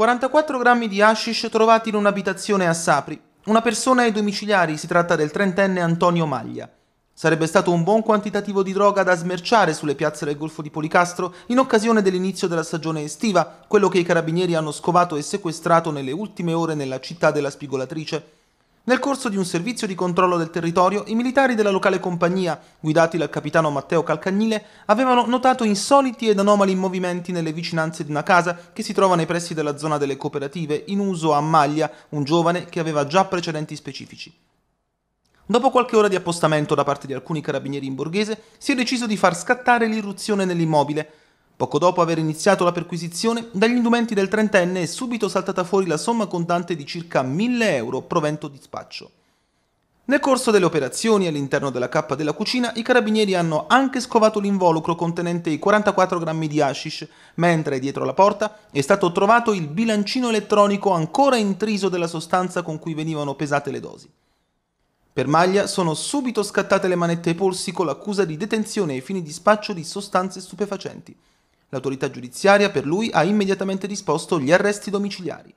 44 grammi di hashish trovati in un'abitazione a Sapri. Una persona ai domiciliari, si tratta del trentenne Antonio Maglia. Sarebbe stato un buon quantitativo di droga da smerciare sulle piazze del Golfo di Policastro in occasione dell'inizio della stagione estiva, quello che i carabinieri hanno scovato e sequestrato nelle ultime ore nella città della spigolatrice. Nel corso di un servizio di controllo del territorio, i militari della locale compagnia, guidati dal capitano Matteo Calcagnile, avevano notato insoliti ed anomali movimenti nelle vicinanze di una casa che si trova nei pressi della zona delle cooperative, in uso a Maglia, un giovane che aveva già precedenti specifici. Dopo qualche ora di appostamento da parte di alcuni carabinieri in borghese, si è deciso di far scattare l'irruzione nell'immobile, Poco dopo aver iniziato la perquisizione, dagli indumenti del trentenne è subito saltata fuori la somma contante di circa 1000 euro provento di spaccio. Nel corso delle operazioni all'interno della cappa della cucina, i carabinieri hanno anche scovato l'involucro contenente i 44 grammi di hashish, mentre dietro la porta è stato trovato il bilancino elettronico ancora intriso della sostanza con cui venivano pesate le dosi. Per Maglia sono subito scattate le manette ai polsi con l'accusa di detenzione ai fini di spaccio di sostanze stupefacenti. L'autorità giudiziaria per lui ha immediatamente disposto gli arresti domiciliari.